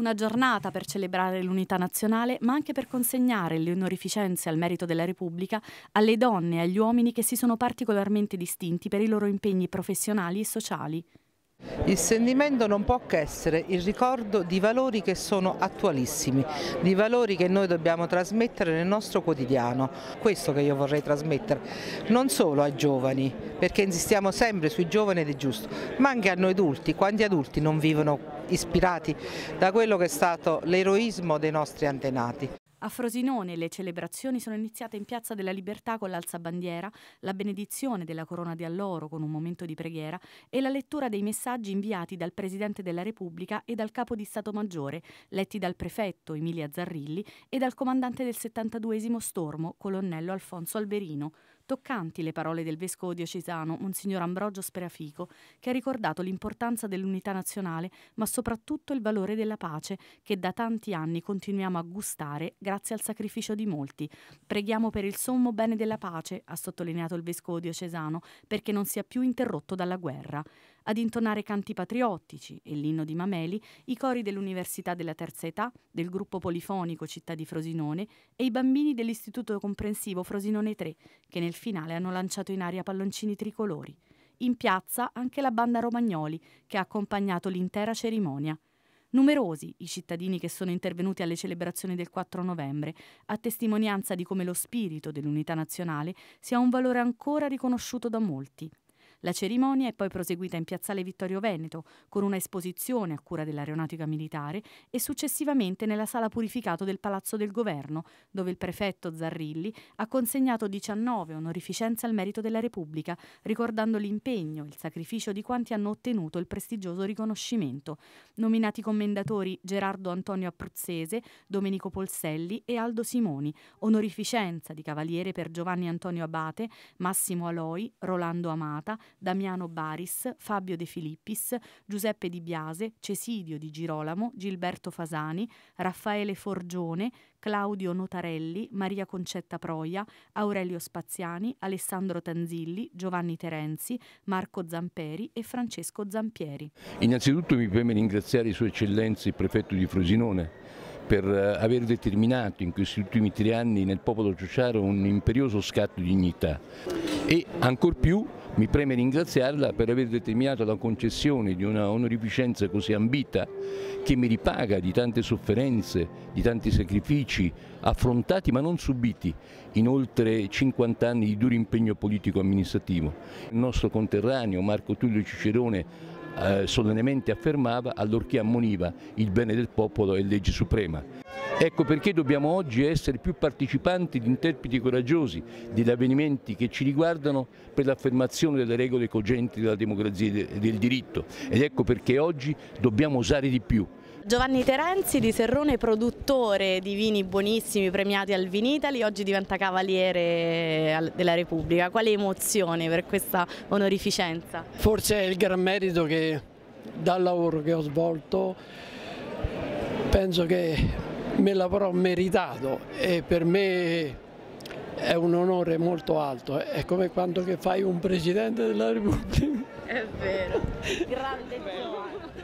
Una giornata per celebrare l'unità nazionale, ma anche per consegnare le onorificenze al merito della Repubblica alle donne e agli uomini che si sono particolarmente distinti per i loro impegni professionali e sociali. Il sentimento non può che essere il ricordo di valori che sono attualissimi, di valori che noi dobbiamo trasmettere nel nostro quotidiano, questo che io vorrei trasmettere, non solo ai giovani, perché insistiamo sempre sui giovani ed è giusto, ma anche a noi adulti, quanti adulti non vivono ispirati da quello che è stato l'eroismo dei nostri antenati. A Frosinone le celebrazioni sono iniziate in Piazza della Libertà con l'alzabandiera, la benedizione della corona di alloro con un momento di preghiera e la lettura dei messaggi inviati dal Presidente della Repubblica e dal Capo di Stato Maggiore, letti dal prefetto Emilia Zarrilli e dal comandante del 72 Stormo, colonnello Alfonso Alberino. Toccanti le parole del vescovo diocesano, Monsignor Ambrogio Sperafico, che ha ricordato l'importanza dell'unità nazionale, ma soprattutto il valore della pace che da tanti anni continuiamo a gustare grazie al sacrificio di molti. Preghiamo per il sommo bene della pace, ha sottolineato il vescovo diocesano, perché non sia più interrotto dalla guerra ad intonare canti patriottici e l'inno di Mameli, i cori dell'Università della Terza Età, del gruppo polifonico Città di Frosinone e i bambini dell'Istituto Comprensivo Frosinone 3, che nel finale hanno lanciato in aria palloncini tricolori. In piazza anche la banda Romagnoli, che ha accompagnato l'intera cerimonia. Numerosi i cittadini che sono intervenuti alle celebrazioni del 4 novembre, a testimonianza di come lo spirito dell'unità nazionale sia un valore ancora riconosciuto da molti. La cerimonia è poi proseguita in Piazzale Vittorio Veneto con una esposizione a cura dell'Aeronautica Militare e successivamente nella Sala Purificato del Palazzo del Governo, dove il prefetto Zarrilli ha consegnato 19 onorificenze al merito della Repubblica, ricordando l'impegno e il sacrificio di quanti hanno ottenuto il prestigioso riconoscimento. Nominati commendatori Gerardo Antonio Abruzzese, Domenico Polselli e Aldo Simoni, onorificenza di cavaliere per Giovanni Antonio Abate, Massimo Aloi, Rolando Amata, Damiano Baris, Fabio De Filippis, Giuseppe Di Biase, Cesidio Di Girolamo, Gilberto Fasani, Raffaele Forgione, Claudio Notarelli, Maria Concetta Proia, Aurelio Spaziani, Alessandro Tanzilli, Giovanni Terenzi, Marco Zamperi e Francesco Zampieri. Innanzitutto mi preme ringraziare Sua Eccellenza il prefetto di Frosinone per eh, aver determinato in questi ultimi tre anni nel popolo ciociaro un imperioso scatto di dignità e ancor più mi preme ringraziarla per aver determinato la concessione di una onorificenza così ambita che mi ripaga di tante sofferenze, di tanti sacrifici affrontati ma non subiti in oltre 50 anni di duro impegno politico-amministrativo. Il nostro conterraneo Marco Tullio Cicerone eh, solennemente affermava allorché ammoniva il bene del popolo è legge suprema. Ecco perché dobbiamo oggi essere più partecipanti di interpreti coraggiosi degli avvenimenti che ci riguardano per l'affermazione delle regole cogenti della democrazia e del diritto ed ecco perché oggi dobbiamo usare di più. Giovanni Terenzi di Serrone, produttore di vini buonissimi premiati al Vinitali, oggi diventa cavaliere della Repubblica. Quale emozione per questa onorificenza? Forse è il gran merito che dal lavoro che ho svolto penso che me l'avrò meritato e per me è un onore molto alto, è come quando fai un Presidente della Repubblica. È vero, grande gioia.